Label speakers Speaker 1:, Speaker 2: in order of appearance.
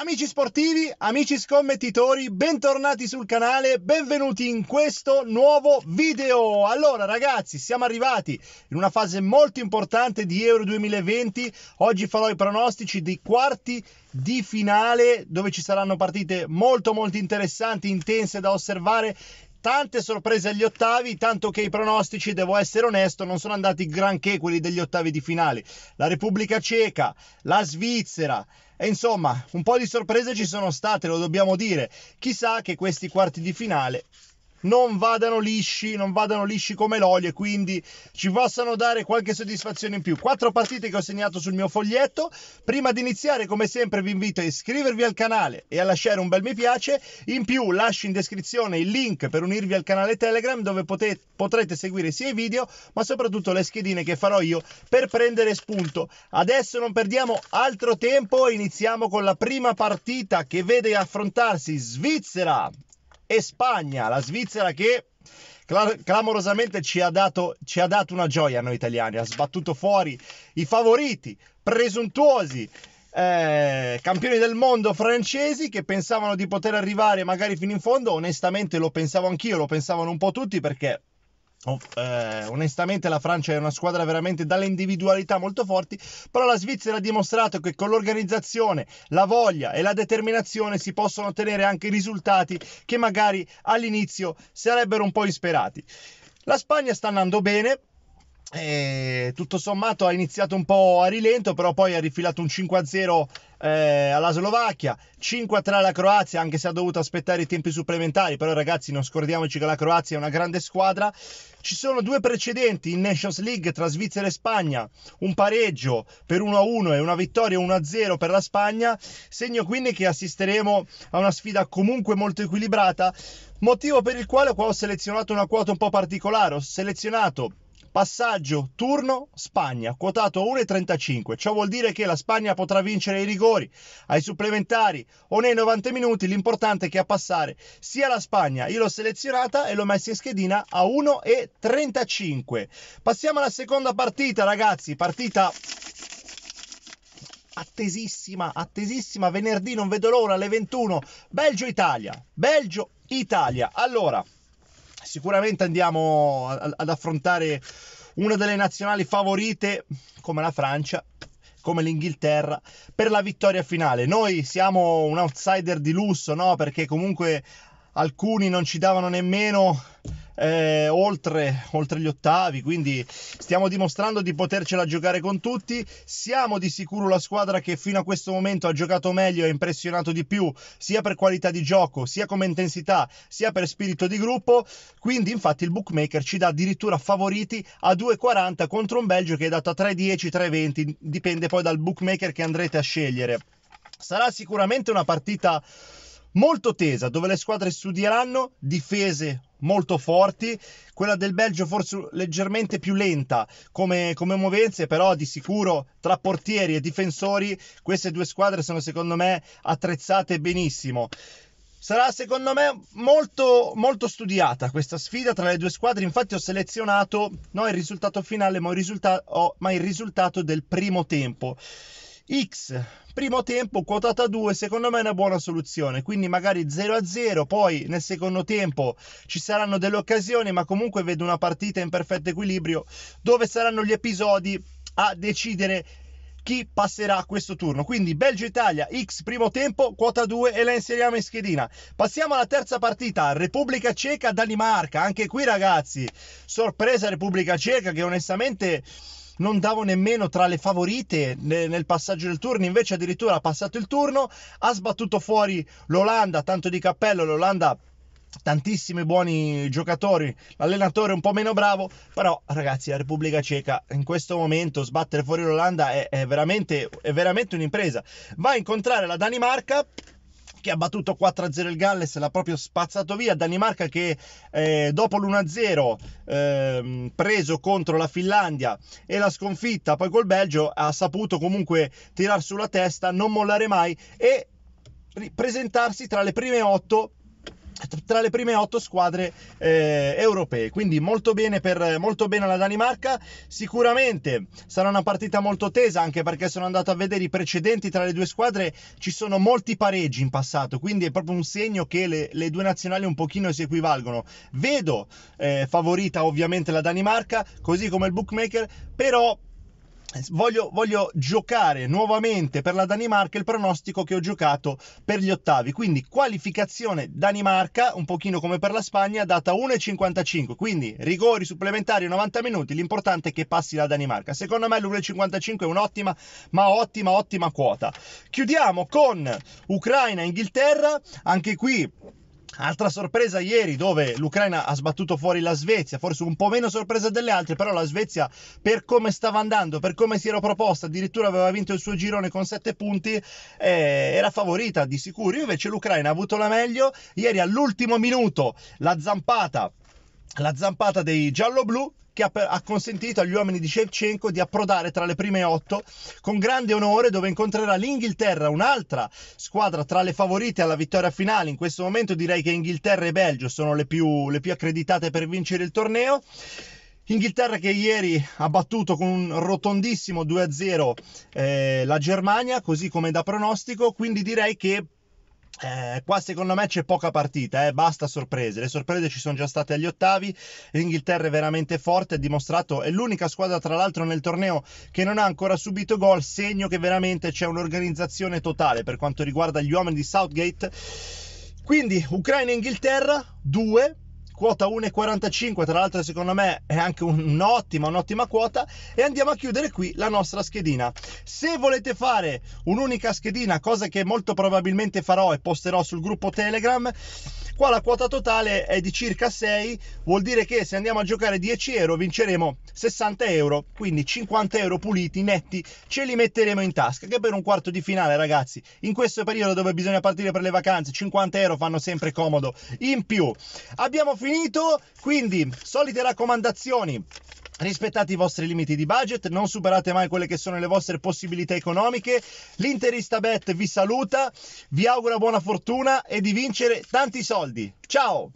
Speaker 1: Amici sportivi, amici scommettitori, bentornati sul canale, benvenuti in questo nuovo video. Allora ragazzi, siamo arrivati in una fase molto importante di Euro 2020. Oggi farò i pronostici dei quarti di finale dove ci saranno partite molto molto interessanti, intense da osservare tante sorprese agli ottavi, tanto che i pronostici, devo essere onesto, non sono andati granché quelli degli ottavi di finale. La Repubblica Ceca, la Svizzera, e insomma, un po' di sorprese ci sono state, lo dobbiamo dire. Chissà che questi quarti di finale non vadano lisci, non vadano lisci come l'olio e quindi ci possano dare qualche soddisfazione in più. Quattro partite che ho segnato sul mio foglietto. Prima di iniziare, come sempre, vi invito a iscrivervi al canale e a lasciare un bel mi piace. In più, lascio in descrizione il link per unirvi al canale Telegram dove potete, potrete seguire sia i video ma soprattutto le schedine che farò io per prendere spunto. Adesso non perdiamo altro tempo e iniziamo con la prima partita che vede affrontarsi Svizzera e Spagna, la Svizzera che clamorosamente ci ha, dato, ci ha dato una gioia a noi italiani, ha sbattuto fuori i favoriti, presuntuosi. Eh, campioni del mondo francesi che pensavano di poter arrivare magari fino in fondo, onestamente lo pensavo anch'io, lo pensavano un po' tutti perché Oh, eh, onestamente la Francia è una squadra veramente dalle individualità molto forti, però la Svizzera ha dimostrato che con l'organizzazione, la voglia e la determinazione si possono ottenere anche risultati che magari all'inizio sarebbero un po' isperati La Spagna sta andando bene, e eh, tutto sommato ha iniziato un po' a rilento, però poi ha rifilato un 5-0 eh, alla Slovacchia, 5-3 alla Croazia, anche se ha dovuto aspettare i tempi supplementari, però ragazzi non scordiamoci che la Croazia è una grande squadra. Ci sono due precedenti in Nations League tra Svizzera e Spagna, un pareggio per 1-1 e una vittoria 1-0 per la Spagna, segno quindi che assisteremo a una sfida comunque molto equilibrata, motivo per il quale qua ho selezionato una quota un po' particolare, ho selezionato passaggio turno Spagna, quotato 1,35. Ciò vuol dire che la Spagna potrà vincere i rigori, ai supplementari o nei 90 minuti. L'importante è che a passare sia la Spagna. Io l'ho selezionata e l'ho messa in schedina a 1,35. Passiamo alla seconda partita, ragazzi. Partita attesissima, attesissima. Venerdì non vedo l'ora alle 21. Belgio-Italia. Belgio-Italia. Allora sicuramente andiamo ad affrontare una delle nazionali favorite come la Francia, come l'Inghilterra per la vittoria finale. Noi siamo un outsider di lusso, no? Perché comunque alcuni non ci davano nemmeno eh, oltre, oltre, gli ottavi, quindi stiamo dimostrando di potercela giocare con tutti. Siamo di sicuro la squadra che fino a questo momento ha giocato meglio e impressionato di più, sia per qualità di gioco, sia come intensità, sia per spirito di gruppo. Quindi, infatti, il bookmaker ci dà addirittura favoriti a 2,40 contro un Belgio che è dato a 3,10, 3,20, dipende poi dal bookmaker che andrete a scegliere. Sarà sicuramente una partita molto tesa, dove le squadre studieranno difese molto forti, quella del Belgio forse leggermente più lenta come, come movenze, però di sicuro tra portieri e difensori queste due squadre sono secondo me attrezzate benissimo. Sarà secondo me molto, molto studiata questa sfida tra le due squadre, infatti ho selezionato non il risultato finale ma il risultato, oh, ma il risultato del primo tempo. X, primo tempo quotata 2, secondo me è una buona soluzione, quindi magari 0 a 0, poi nel secondo tempo ci saranno delle occasioni, ma comunque vedo una partita in perfetto equilibrio dove saranno gli episodi a decidere chi passerà questo turno. Quindi Belgio-Italia, X primo tempo, quota 2 e la inseriamo in schedina. Passiamo alla terza partita, Repubblica Ceca-Danimarca. Anche qui ragazzi, sorpresa Repubblica Ceca che onestamente non davo nemmeno tra le favorite nel passaggio del turno, invece addirittura ha passato il turno, ha sbattuto fuori l'Olanda, tanto di cappello l'Olanda tantissimi buoni giocatori, l'allenatore un po' meno bravo, però ragazzi la Repubblica Ceca in questo momento sbattere fuori l'Olanda è, è, veramente, è veramente un'impresa. Va a incontrare la Danimarca che ha battuto 4-0 il Galles, l'ha proprio spazzato via. Danimarca che eh, dopo l'1-0 eh, preso contro la Finlandia e la sconfitta poi col Belgio ha saputo comunque tirar sulla testa, non mollare mai e presentarsi tra le prime 8 tra le prime otto squadre eh, europee quindi molto bene, per, molto bene alla Danimarca sicuramente sarà una partita molto tesa anche perché sono andato a vedere i precedenti tra le due squadre ci sono molti pareggi in passato quindi è proprio un segno che le, le due nazionali un pochino si equivalgono vedo eh, favorita ovviamente la Danimarca così come il bookmaker però Voglio, voglio, giocare nuovamente per la Danimarca il pronostico che ho giocato per gli ottavi quindi qualificazione Danimarca un pochino come per la Spagna data 1,55 quindi rigori supplementari 90 minuti l'importante è che passi la Danimarca secondo me l'1,55 è un'ottima ma ottima ottima quota chiudiamo con Ucraina Inghilterra anche qui Altra sorpresa ieri dove l'Ucraina ha sbattuto fuori la Svezia, forse un po' meno sorpresa delle altre, però la Svezia per come stava andando, per come si era proposta, addirittura aveva vinto il suo girone con 7 punti, eh, era favorita di sicuro. Invece l'Ucraina ha avuto la meglio, ieri all'ultimo minuto la zampata la zampata dei giallo-blu che ha, ha, consentito agli uomini di Shevchenko di approdare tra le prime otto con grande onore dove incontrerà l'Inghilterra, un'altra squadra tra le favorite alla vittoria finale. In questo momento direi che Inghilterra e Belgio sono le più, le più accreditate per vincere il torneo. Inghilterra che ieri ha battuto con un rotondissimo 2-0 eh, la Germania, così come da pronostico, quindi direi che eh, qua secondo me c'è poca partita, eh? basta sorprese. Le sorprese ci sono già state agli ottavi. L'Inghilterra è veramente forte, ha dimostrato, è l'unica squadra tra l'altro nel torneo che non ha ancora subito gol, segno che veramente c'è un'organizzazione totale per quanto riguarda gli uomini di Southgate. Quindi Ucraina Inghilterra 2, quota 1,45 tra l'altro secondo me è anche un'ottima, un'ottima quota e andiamo a chiudere qui la nostra schedina. Se volete fare un'unica schedina, cosa che molto probabilmente farò e posterò sul gruppo Telegram, Qua la quota totale è di circa 6, vuol dire che se andiamo a giocare 10 euro vinceremo 60 euro, quindi 50 euro puliti, netti, ce li metteremo in tasca, che per un quarto di finale ragazzi, in questo periodo dove bisogna partire per le vacanze, 50 euro fanno sempre comodo in più. Abbiamo finito, quindi solite raccomandazioni. Rispettate i vostri limiti di budget, non superate mai quelle che sono le vostre possibilità economiche. L'interista Bet vi saluta, vi augura buona fortuna e di vincere tanti soldi. Ciao!